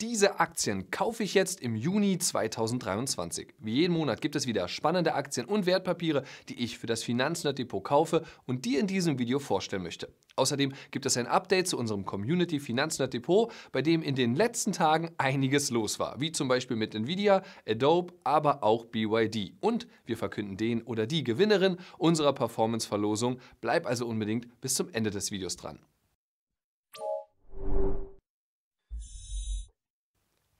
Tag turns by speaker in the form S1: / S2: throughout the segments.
S1: Diese Aktien kaufe ich jetzt im Juni 2023. Wie jeden Monat gibt es wieder spannende Aktien und Wertpapiere, die ich für das Finanznerd Depot kaufe und die in diesem Video vorstellen möchte. Außerdem gibt es ein Update zu unserem Community Finanznerd Depot, bei dem in den letzten Tagen einiges los war, wie zum Beispiel mit Nvidia, Adobe, aber auch BYD. Und wir verkünden den oder die Gewinnerin unserer Performance-Verlosung. Bleib also unbedingt bis zum Ende des Videos dran.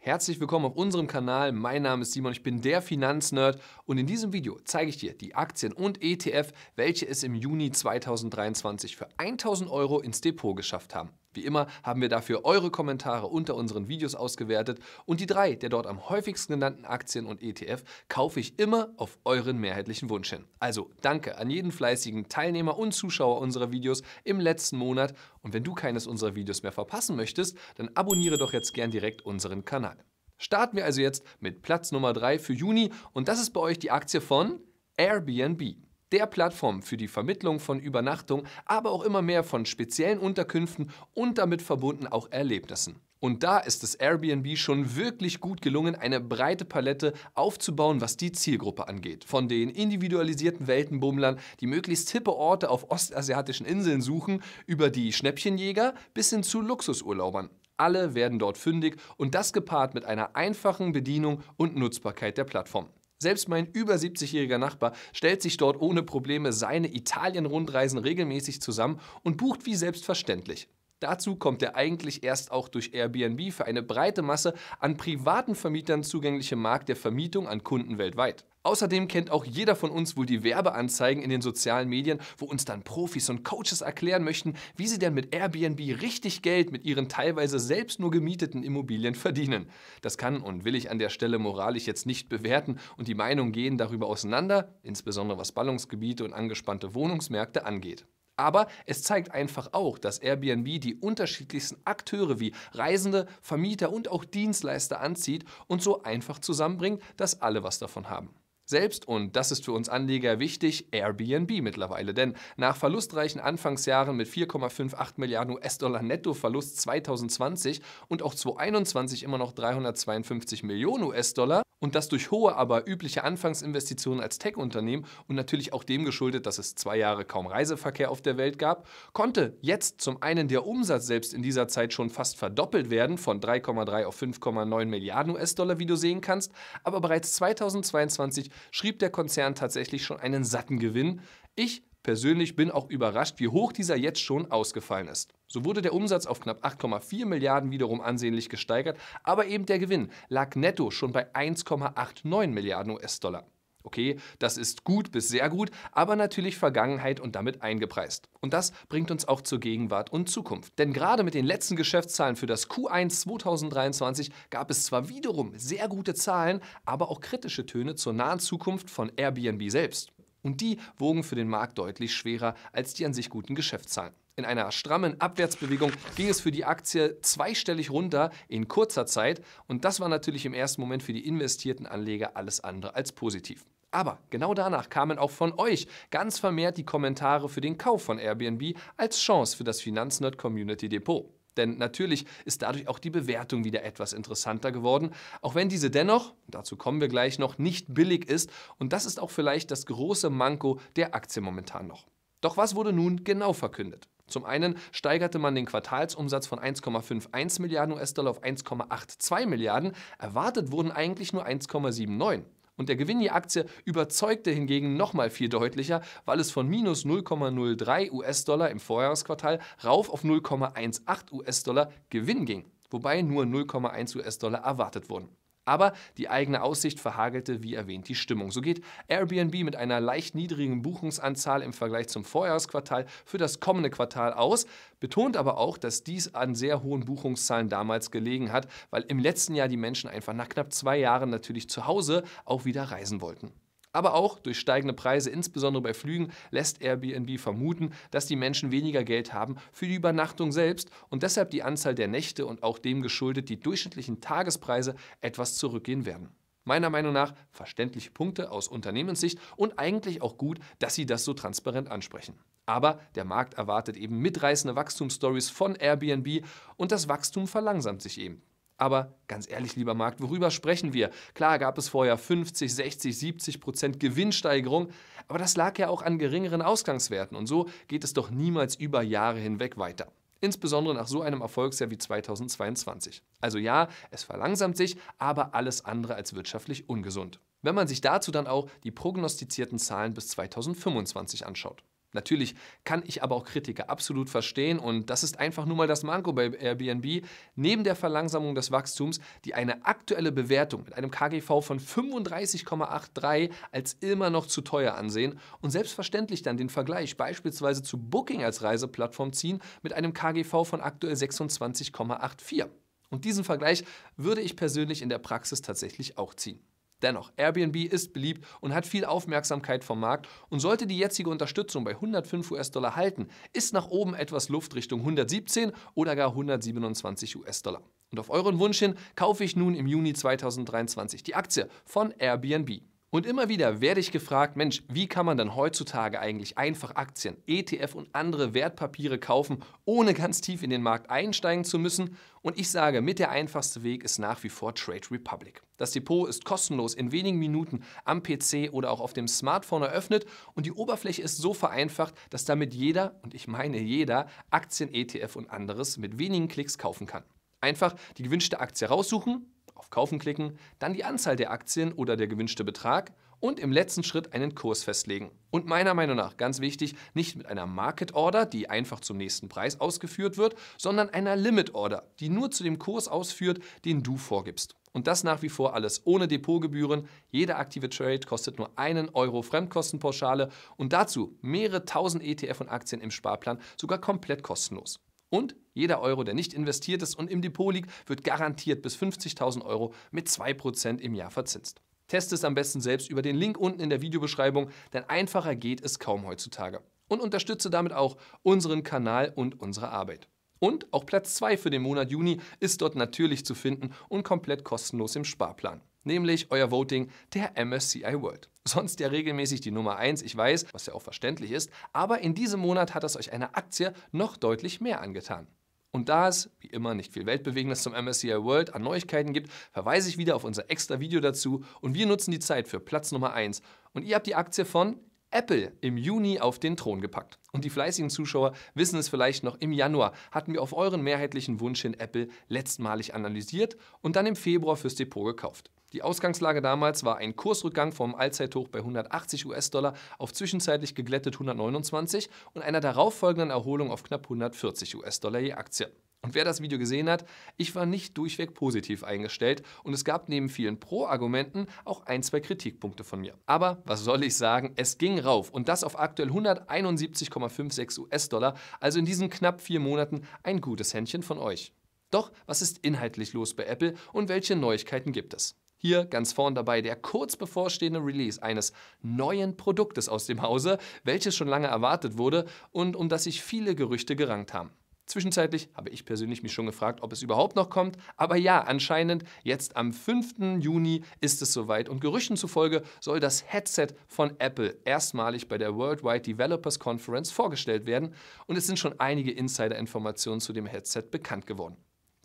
S1: Herzlich willkommen auf unserem Kanal. Mein Name ist Simon, ich bin der Finanznerd und in diesem Video zeige ich dir die Aktien und ETF, welche es im Juni 2023 für 1000 Euro ins Depot geschafft haben. Wie immer haben wir dafür eure Kommentare unter unseren Videos ausgewertet und die drei der dort am häufigsten genannten Aktien und ETF kaufe ich immer auf euren mehrheitlichen Wunsch hin. Also danke an jeden fleißigen Teilnehmer und Zuschauer unserer Videos im letzten Monat und wenn du keines unserer Videos mehr verpassen möchtest, dann abonniere doch jetzt gern direkt unseren Kanal. Starten wir also jetzt mit Platz Nummer 3 für Juni und das ist bei euch die Aktie von Airbnb der Plattform für die Vermittlung von Übernachtung, aber auch immer mehr von speziellen Unterkünften und damit verbunden auch Erlebnissen. Und da ist es Airbnb schon wirklich gut gelungen, eine breite Palette aufzubauen, was die Zielgruppe angeht. Von den individualisierten Weltenbummlern, die möglichst hippe Orte auf ostasiatischen Inseln suchen, über die Schnäppchenjäger bis hin zu Luxusurlaubern. Alle werden dort fündig und das gepaart mit einer einfachen Bedienung und Nutzbarkeit der Plattform. Selbst mein über 70-jähriger Nachbar stellt sich dort ohne Probleme seine Italien-Rundreisen regelmäßig zusammen und bucht wie selbstverständlich. Dazu kommt der eigentlich erst auch durch Airbnb für eine breite Masse an privaten Vermietern zugängliche Markt der Vermietung an Kunden weltweit. Außerdem kennt auch jeder von uns wohl die Werbeanzeigen in den sozialen Medien, wo uns dann Profis und Coaches erklären möchten, wie sie denn mit Airbnb richtig Geld mit ihren teilweise selbst nur gemieteten Immobilien verdienen. Das kann und will ich an der Stelle moralisch jetzt nicht bewerten und die Meinungen gehen darüber auseinander, insbesondere was Ballungsgebiete und angespannte Wohnungsmärkte angeht. Aber es zeigt einfach auch, dass Airbnb die unterschiedlichsten Akteure wie Reisende, Vermieter und auch Dienstleister anzieht und so einfach zusammenbringt, dass alle was davon haben. Selbst, und das ist für uns Anleger wichtig, Airbnb mittlerweile. Denn nach verlustreichen Anfangsjahren mit 4,58 Milliarden US-Dollar Nettoverlust 2020 und auch 2021 immer noch 352 Millionen US-Dollar, und das durch hohe, aber übliche Anfangsinvestitionen als Tech-Unternehmen und natürlich auch dem geschuldet, dass es zwei Jahre kaum Reiseverkehr auf der Welt gab, konnte jetzt zum einen der Umsatz selbst in dieser Zeit schon fast verdoppelt werden, von 3,3 auf 5,9 Milliarden US-Dollar, wie du sehen kannst, aber bereits 2022 schrieb der Konzern tatsächlich schon einen satten Gewinn. Ich persönlich bin auch überrascht, wie hoch dieser jetzt schon ausgefallen ist. So wurde der Umsatz auf knapp 8,4 Milliarden wiederum ansehnlich gesteigert, aber eben der Gewinn lag netto schon bei 1,89 Milliarden US-Dollar. Okay, das ist gut bis sehr gut, aber natürlich Vergangenheit und damit eingepreist. Und das bringt uns auch zur Gegenwart und Zukunft. Denn gerade mit den letzten Geschäftszahlen für das Q1 2023 gab es zwar wiederum sehr gute Zahlen, aber auch kritische Töne zur nahen Zukunft von Airbnb selbst. Und die wogen für den Markt deutlich schwerer als die an sich guten Geschäftszahlen. In einer strammen Abwärtsbewegung ging es für die Aktie zweistellig runter in kurzer Zeit und das war natürlich im ersten Moment für die investierten Anleger alles andere als positiv. Aber genau danach kamen auch von euch ganz vermehrt die Kommentare für den Kauf von Airbnb als Chance für das Finanznerd Community Depot. Denn natürlich ist dadurch auch die Bewertung wieder etwas interessanter geworden, auch wenn diese dennoch, dazu kommen wir gleich noch, nicht billig ist und das ist auch vielleicht das große Manko der Aktie momentan noch. Doch was wurde nun genau verkündet? Zum einen steigerte man den Quartalsumsatz von 1,51 Milliarden US-Dollar auf 1,82 Milliarden, erwartet wurden eigentlich nur 1,79. Und der Gewinn je Aktie überzeugte hingegen nochmal viel deutlicher, weil es von minus 0,03 US-Dollar im Vorjahresquartal rauf auf 0,18 US-Dollar Gewinn ging, wobei nur 0,1 US-Dollar erwartet wurden. Aber die eigene Aussicht verhagelte, wie erwähnt, die Stimmung. So geht Airbnb mit einer leicht niedrigen Buchungsanzahl im Vergleich zum Vorjahresquartal für das kommende Quartal aus, betont aber auch, dass dies an sehr hohen Buchungszahlen damals gelegen hat, weil im letzten Jahr die Menschen einfach nach knapp zwei Jahren natürlich zu Hause auch wieder reisen wollten. Aber auch durch steigende Preise, insbesondere bei Flügen, lässt Airbnb vermuten, dass die Menschen weniger Geld haben für die Übernachtung selbst und deshalb die Anzahl der Nächte und auch dem geschuldet die durchschnittlichen Tagespreise etwas zurückgehen werden. Meiner Meinung nach verständliche Punkte aus Unternehmenssicht und eigentlich auch gut, dass sie das so transparent ansprechen. Aber der Markt erwartet eben mitreißende Wachstumsstories von Airbnb und das Wachstum verlangsamt sich eben. Aber ganz ehrlich, lieber Markt, worüber sprechen wir? Klar gab es vorher 50, 60, 70 Prozent Gewinnsteigerung, aber das lag ja auch an geringeren Ausgangswerten und so geht es doch niemals über Jahre hinweg weiter. Insbesondere nach so einem Erfolgsjahr wie 2022. Also ja, es verlangsamt sich, aber alles andere als wirtschaftlich ungesund. Wenn man sich dazu dann auch die prognostizierten Zahlen bis 2025 anschaut. Natürlich kann ich aber auch Kritiker absolut verstehen und das ist einfach nur mal das Manko bei Airbnb. Neben der Verlangsamung des Wachstums, die eine aktuelle Bewertung mit einem KGV von 35,83 als immer noch zu teuer ansehen und selbstverständlich dann den Vergleich beispielsweise zu Booking als Reiseplattform ziehen mit einem KGV von aktuell 26,84. Und diesen Vergleich würde ich persönlich in der Praxis tatsächlich auch ziehen. Dennoch, Airbnb ist beliebt und hat viel Aufmerksamkeit vom Markt und sollte die jetzige Unterstützung bei 105 US-Dollar halten, ist nach oben etwas Luft Richtung 117 oder gar 127 US-Dollar. Und auf euren Wunsch hin kaufe ich nun im Juni 2023 die Aktie von Airbnb. Und immer wieder werde ich gefragt, Mensch, wie kann man dann heutzutage eigentlich einfach Aktien, ETF und andere Wertpapiere kaufen, ohne ganz tief in den Markt einsteigen zu müssen? Und ich sage, mit der einfachste Weg ist nach wie vor Trade Republic. Das Depot ist kostenlos in wenigen Minuten am PC oder auch auf dem Smartphone eröffnet und die Oberfläche ist so vereinfacht, dass damit jeder, und ich meine jeder, Aktien, ETF und anderes mit wenigen Klicks kaufen kann. Einfach die gewünschte Aktie raussuchen, auf Kaufen klicken, dann die Anzahl der Aktien oder der gewünschte Betrag und im letzten Schritt einen Kurs festlegen. Und meiner Meinung nach, ganz wichtig, nicht mit einer Market Order, die einfach zum nächsten Preis ausgeführt wird, sondern einer Limit Order, die nur zu dem Kurs ausführt, den du vorgibst. Und das nach wie vor alles ohne Depotgebühren. Jeder aktive Trade kostet nur einen Euro Fremdkostenpauschale und dazu mehrere tausend ETF und Aktien im Sparplan sogar komplett kostenlos. Und jeder Euro, der nicht investiert ist und im Depot liegt, wird garantiert bis 50.000 Euro mit 2% im Jahr verzinst. Teste es am besten selbst über den Link unten in der Videobeschreibung, denn einfacher geht es kaum heutzutage. Und unterstütze damit auch unseren Kanal und unsere Arbeit. Und auch Platz 2 für den Monat Juni ist dort natürlich zu finden und komplett kostenlos im Sparplan, nämlich euer Voting der MSCI World. Sonst ja regelmäßig die Nummer 1, ich weiß, was ja auch verständlich ist, aber in diesem Monat hat es euch eine Aktie noch deutlich mehr angetan. Und da es, wie immer, nicht viel Weltbewegendes zum MSCI World an Neuigkeiten gibt, verweise ich wieder auf unser extra Video dazu und wir nutzen die Zeit für Platz Nummer 1. Und ihr habt die Aktie von Apple im Juni auf den Thron gepackt. Und die fleißigen Zuschauer wissen es vielleicht noch, im Januar hatten wir auf euren mehrheitlichen Wunsch hin Apple letztmalig analysiert und dann im Februar fürs Depot gekauft. Die Ausgangslage damals war ein Kursrückgang vom Allzeithoch bei 180 US-Dollar auf zwischenzeitlich geglättet 129 und einer darauffolgenden Erholung auf knapp 140 US-Dollar je Aktie. Und wer das Video gesehen hat, ich war nicht durchweg positiv eingestellt und es gab neben vielen Pro-Argumenten auch ein, zwei Kritikpunkte von mir. Aber was soll ich sagen, es ging rauf und das auf aktuell 171,56 US-Dollar, also in diesen knapp vier Monaten ein gutes Händchen von euch. Doch was ist inhaltlich los bei Apple und welche Neuigkeiten gibt es? hier ganz vorn dabei der kurz bevorstehende Release eines neuen Produktes aus dem Hause, welches schon lange erwartet wurde und um das sich viele Gerüchte gerankt haben. Zwischenzeitlich habe ich persönlich mich schon gefragt, ob es überhaupt noch kommt, aber ja, anscheinend jetzt am 5. Juni ist es soweit und Gerüchten zufolge soll das Headset von Apple erstmalig bei der Worldwide Developers Conference vorgestellt werden und es sind schon einige Insider-Informationen zu dem Headset bekannt geworden.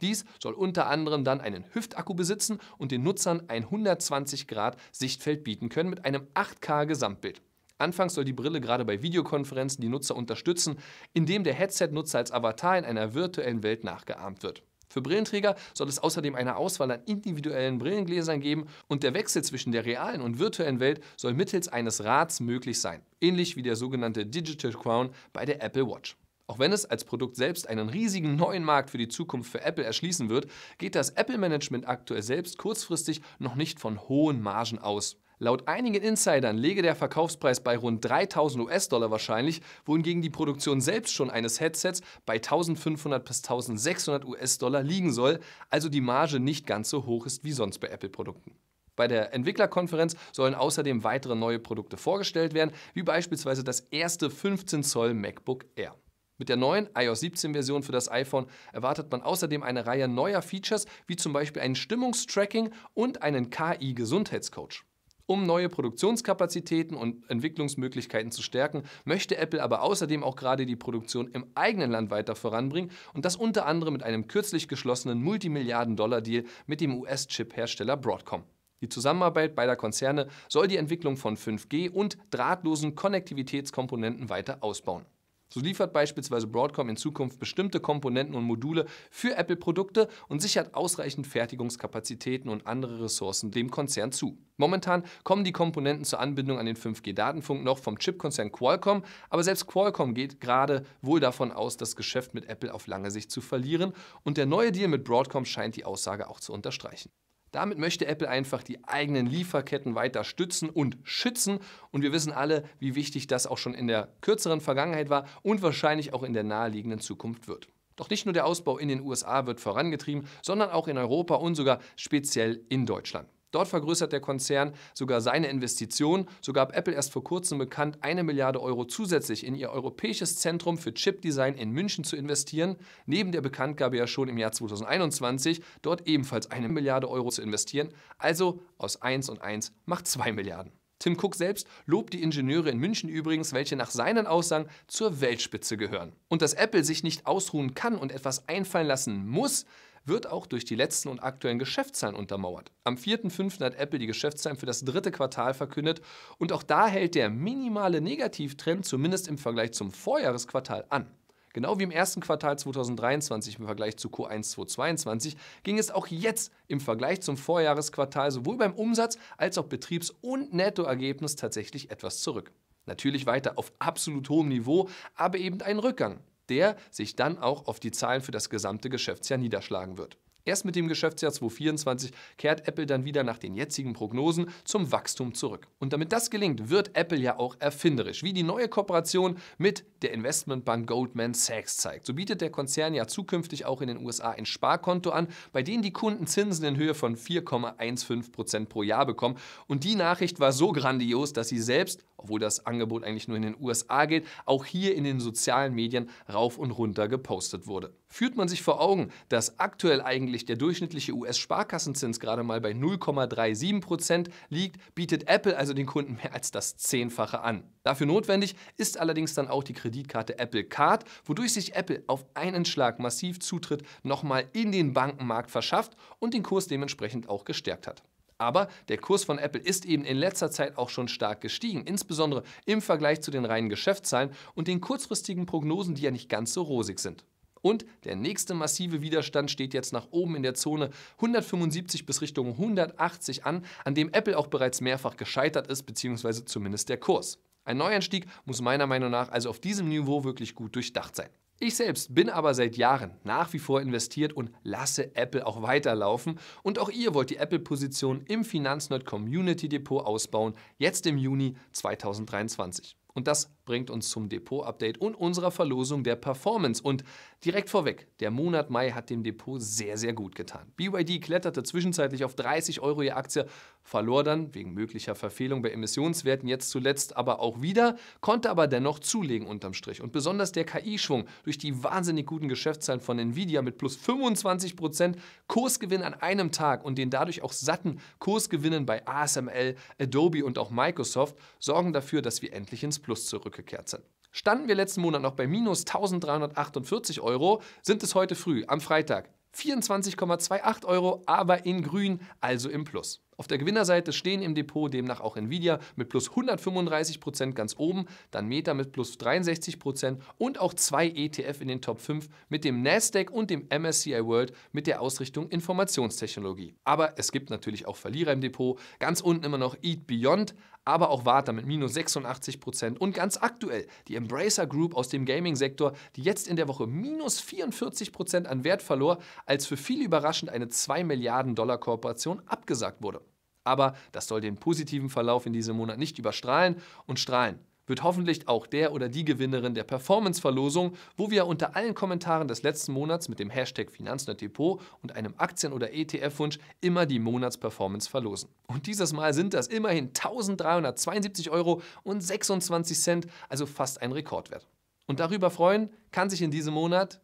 S1: Dies soll unter anderem dann einen Hüftakku besitzen und den Nutzern ein 120 Grad Sichtfeld bieten können mit einem 8K Gesamtbild. Anfangs soll die Brille gerade bei Videokonferenzen die Nutzer unterstützen, indem der Headset-Nutzer als Avatar in einer virtuellen Welt nachgeahmt wird. Für Brillenträger soll es außerdem eine Auswahl an individuellen Brillengläsern geben und der Wechsel zwischen der realen und virtuellen Welt soll mittels eines Rads möglich sein, ähnlich wie der sogenannte Digital Crown bei der Apple Watch. Auch wenn es als Produkt selbst einen riesigen neuen Markt für die Zukunft für Apple erschließen wird, geht das Apple-Management aktuell selbst kurzfristig noch nicht von hohen Margen aus. Laut einigen Insidern lege der Verkaufspreis bei rund 3000 US-Dollar wahrscheinlich, wohingegen die Produktion selbst schon eines Headsets bei 1500 bis 1600 US-Dollar liegen soll, also die Marge nicht ganz so hoch ist wie sonst bei Apple-Produkten. Bei der Entwicklerkonferenz sollen außerdem weitere neue Produkte vorgestellt werden, wie beispielsweise das erste 15 Zoll MacBook Air. Mit der neuen iOS 17-Version für das iPhone erwartet man außerdem eine Reihe neuer Features, wie zum Beispiel ein Stimmungstracking und einen KI-Gesundheitscoach. Um neue Produktionskapazitäten und Entwicklungsmöglichkeiten zu stärken, möchte Apple aber außerdem auch gerade die Produktion im eigenen Land weiter voranbringen und das unter anderem mit einem kürzlich geschlossenen Multimilliarden-Dollar-Deal mit dem US-Chip-Hersteller Broadcom. Die Zusammenarbeit beider Konzerne soll die Entwicklung von 5G und drahtlosen Konnektivitätskomponenten weiter ausbauen. So liefert beispielsweise Broadcom in Zukunft bestimmte Komponenten und Module für Apple-Produkte und sichert ausreichend Fertigungskapazitäten und andere Ressourcen dem Konzern zu. Momentan kommen die Komponenten zur Anbindung an den 5G-Datenfunk noch vom Chipkonzern Qualcomm, aber selbst Qualcomm geht gerade wohl davon aus, das Geschäft mit Apple auf lange Sicht zu verlieren und der neue Deal mit Broadcom scheint die Aussage auch zu unterstreichen. Damit möchte Apple einfach die eigenen Lieferketten weiter stützen und schützen. Und wir wissen alle, wie wichtig das auch schon in der kürzeren Vergangenheit war und wahrscheinlich auch in der naheliegenden Zukunft wird. Doch nicht nur der Ausbau in den USA wird vorangetrieben, sondern auch in Europa und sogar speziell in Deutschland. Dort vergrößert der Konzern sogar seine Investitionen. So gab Apple erst vor kurzem bekannt, eine Milliarde Euro zusätzlich in ihr europäisches Zentrum für Chipdesign in München zu investieren. Neben der Bekanntgabe ja schon im Jahr 2021, dort ebenfalls eine Milliarde Euro zu investieren. Also aus 1 und 1 macht 2 Milliarden. Tim Cook selbst lobt die Ingenieure in München übrigens, welche nach seinen Aussagen zur Weltspitze gehören. Und dass Apple sich nicht ausruhen kann und etwas einfallen lassen muss, wird auch durch die letzten und aktuellen Geschäftszahlen untermauert. Am 4.5. hat Apple die Geschäftszahlen für das dritte Quartal verkündet und auch da hält der minimale Negativtrend zumindest im Vergleich zum Vorjahresquartal an. Genau wie im ersten Quartal 2023 im Vergleich zu Q1 2022 ging es auch jetzt im Vergleich zum Vorjahresquartal sowohl beim Umsatz als auch Betriebs- und Nettoergebnis tatsächlich etwas zurück. Natürlich weiter auf absolut hohem Niveau, aber eben ein Rückgang der sich dann auch auf die Zahlen für das gesamte Geschäftsjahr niederschlagen wird. Erst mit dem Geschäftsjahr 2024 kehrt Apple dann wieder nach den jetzigen Prognosen zum Wachstum zurück. Und damit das gelingt, wird Apple ja auch erfinderisch, wie die neue Kooperation mit der Investmentbank Goldman Sachs zeigt. So bietet der Konzern ja zukünftig auch in den USA ein Sparkonto an, bei dem die Kunden Zinsen in Höhe von 4,15% Prozent pro Jahr bekommen. Und die Nachricht war so grandios, dass sie selbst obwohl das Angebot eigentlich nur in den USA gilt, auch hier in den sozialen Medien rauf und runter gepostet wurde. Führt man sich vor Augen, dass aktuell eigentlich der durchschnittliche US-Sparkassenzins gerade mal bei 0,37% liegt, bietet Apple also den Kunden mehr als das Zehnfache an. Dafür notwendig ist allerdings dann auch die Kreditkarte Apple Card, wodurch sich Apple auf einen Schlag massiv Zutritt nochmal in den Bankenmarkt verschafft und den Kurs dementsprechend auch gestärkt hat. Aber der Kurs von Apple ist eben in letzter Zeit auch schon stark gestiegen, insbesondere im Vergleich zu den reinen Geschäftszahlen und den kurzfristigen Prognosen, die ja nicht ganz so rosig sind. Und der nächste massive Widerstand steht jetzt nach oben in der Zone 175 bis Richtung 180 an, an dem Apple auch bereits mehrfach gescheitert ist, beziehungsweise zumindest der Kurs. Ein Neuanstieg muss meiner Meinung nach also auf diesem Niveau wirklich gut durchdacht sein. Ich selbst bin aber seit Jahren nach wie vor investiert und lasse Apple auch weiterlaufen. Und auch ihr wollt die Apple-Position im Finanznerd Community Depot ausbauen, jetzt im Juni 2023. Und das bringt uns zum Depot-Update und unserer Verlosung der Performance. Und direkt vorweg, der Monat Mai hat dem Depot sehr, sehr gut getan. BYD kletterte zwischenzeitlich auf 30 Euro je Aktie, verlor dann wegen möglicher Verfehlung bei Emissionswerten jetzt zuletzt aber auch wieder, konnte aber dennoch zulegen unterm Strich. Und besonders der KI-Schwung durch die wahnsinnig guten Geschäftszahlen von Nvidia mit plus 25 Prozent Kursgewinn an einem Tag und den dadurch auch satten Kursgewinnen bei ASML, Adobe und auch Microsoft sorgen dafür, dass wir endlich ins Plus zurück zurückgekehrt sind. Standen wir letzten Monat noch bei minus 1348 Euro, sind es heute früh, am Freitag, 24,28 Euro, aber in grün, also im Plus. Auf der Gewinnerseite stehen im Depot demnach auch Nvidia mit plus 135% ganz oben, dann Meta mit plus 63% und auch zwei ETF in den Top 5 mit dem Nasdaq und dem MSCI World mit der Ausrichtung Informationstechnologie. Aber es gibt natürlich auch Verlierer im Depot, ganz unten immer noch Eat Beyond, aber auch Warta mit minus 86% Prozent und ganz aktuell die Embracer Group aus dem Gaming-Sektor, die jetzt in der Woche minus 44% Prozent an Wert verlor, als für viele überraschend eine 2 Milliarden Dollar Kooperation abgesagt wurde. Aber das soll den positiven Verlauf in diesem Monat nicht überstrahlen und strahlen wird hoffentlich auch der oder die Gewinnerin der Performance-Verlosung, wo wir unter allen Kommentaren des letzten Monats mit dem Hashtag Finanznettdepot und einem Aktien- oder ETF-Wunsch immer die Monatsperformance verlosen. Und dieses Mal sind das immerhin 1372 Euro und 26 Cent, also fast ein Rekordwert. Und darüber freuen kann sich in diesem Monat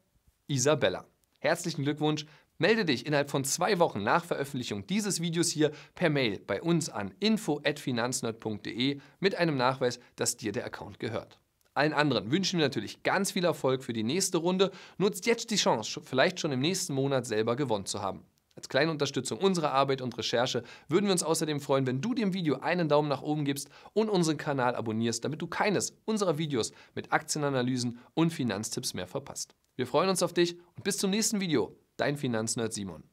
S1: Isabella. Herzlichen Glückwunsch Melde dich innerhalb von zwei Wochen nach Veröffentlichung dieses Videos hier per Mail bei uns an info.finanznerd.de mit einem Nachweis, dass dir der Account gehört. Allen anderen wünschen wir natürlich ganz viel Erfolg für die nächste Runde. Nutzt jetzt die Chance, vielleicht schon im nächsten Monat selber gewonnen zu haben. Als kleine Unterstützung unserer Arbeit und Recherche würden wir uns außerdem freuen, wenn du dem Video einen Daumen nach oben gibst und unseren Kanal abonnierst, damit du keines unserer Videos mit Aktienanalysen und Finanztipps mehr verpasst. Wir freuen uns auf dich und bis zum nächsten Video dein Finanznerd Simon.